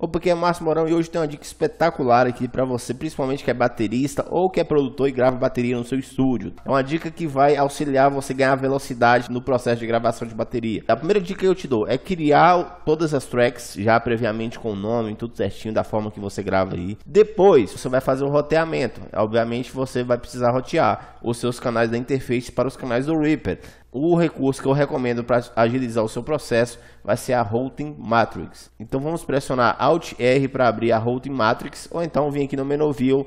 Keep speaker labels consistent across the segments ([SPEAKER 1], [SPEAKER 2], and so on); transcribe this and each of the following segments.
[SPEAKER 1] Opa, aqui é Márcio Morão e hoje tem uma dica espetacular aqui para você, principalmente que é baterista ou que é produtor e grava bateria no seu estúdio. É uma dica que vai auxiliar você a ganhar velocidade no processo de gravação de bateria. A primeira dica que eu te dou é criar todas as tracks já previamente com o nome, tudo certinho, da forma que você grava aí. Depois, você vai fazer o roteamento. Obviamente, você vai precisar rotear os seus canais da interface para os canais do Reaper. O recurso que eu recomendo para agilizar o seu processo vai ser a Routing Matrix. Então vamos pressionar Alt R para abrir a Routing Matrix ou então vim aqui no menu View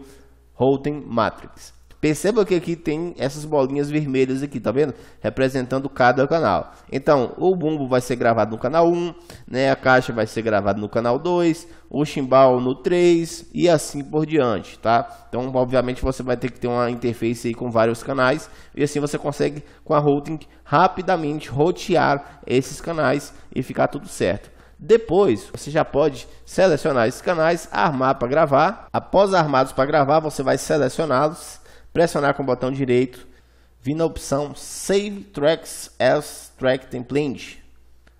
[SPEAKER 1] Routing Matrix. Perceba que aqui tem essas bolinhas vermelhas aqui, tá vendo? Representando cada canal. Então, o bumbo vai ser gravado no canal 1, né? A caixa vai ser gravada no canal 2, o chimbal no 3 e assim por diante, tá? Então, obviamente, você vai ter que ter uma interface aí com vários canais e assim você consegue, com a routing, rapidamente rotear esses canais e ficar tudo certo. Depois, você já pode selecionar esses canais, armar para gravar. Após armados para gravar, você vai selecioná-los pressionar com o botão direito, vir na opção Save Tracks as Track Template.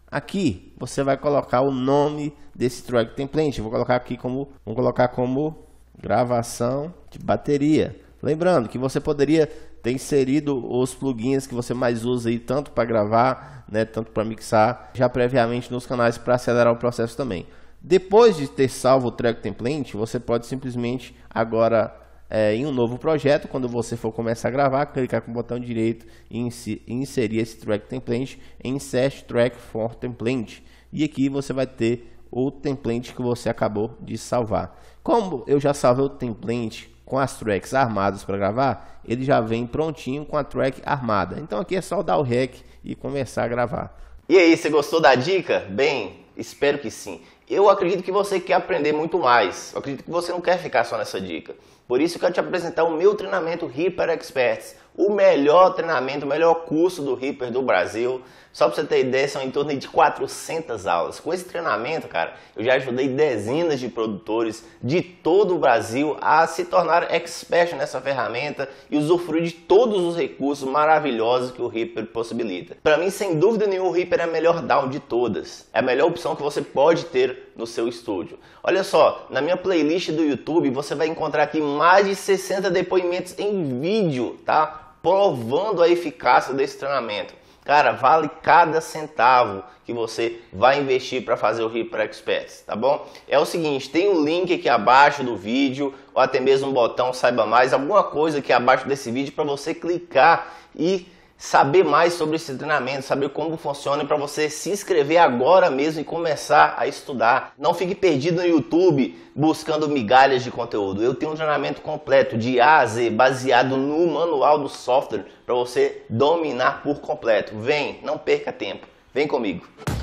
[SPEAKER 1] Aqui você vai colocar o nome desse track template. Eu vou colocar aqui como, vou colocar como gravação de bateria. Lembrando que você poderia ter inserido os plugins que você mais usa aí tanto para gravar, né, tanto para mixar, já previamente nos canais para acelerar o processo também. Depois de ter salvo o track template, você pode simplesmente agora é, em um novo projeto. Quando você for começar a gravar, clicar com o botão direito e inserir esse track template em Set Track for Template. E aqui você vai ter o template que você acabou de salvar. Como eu já salvei o template com as tracks armadas para gravar, ele já vem prontinho com a track armada. Então aqui é só dar o REC e começar a gravar. E aí, você gostou da dica? Bem, espero que sim. Eu acredito que você quer aprender muito mais. Eu acredito que você não quer ficar só nessa dica. Por isso que eu te apresentar o meu treinamento Reaper Experts, o melhor treinamento, o melhor curso do Reaper do Brasil. Só para você ter ideia, são em torno de 400 aulas. Com esse treinamento, cara, eu já ajudei dezenas de produtores de todo o Brasil a se tornar expert nessa ferramenta e usufruir de todos os recursos maravilhosos que o Reaper possibilita. Para mim, sem dúvida nenhuma, o Reaper é a melhor DAW de todas. É a melhor opção que você pode ter no seu estúdio. Olha só, na minha playlist do YouTube, você vai encontrar aqui mais de 60 depoimentos em vídeo, tá? Provando a eficácia desse treinamento. Cara, vale cada centavo que você vai investir para fazer o Ripper Experts, tá bom? É o seguinte, tem um link aqui abaixo do vídeo, ou até mesmo um botão saiba mais, alguma coisa aqui abaixo desse vídeo para você clicar e saber mais sobre esse treinamento, saber como funciona para você se inscrever agora mesmo e começar a estudar. Não fique perdido no YouTube buscando migalhas de conteúdo. Eu tenho um treinamento completo de A a Z baseado no manual do software para você dominar por completo. Vem, não perca tempo. Vem comigo.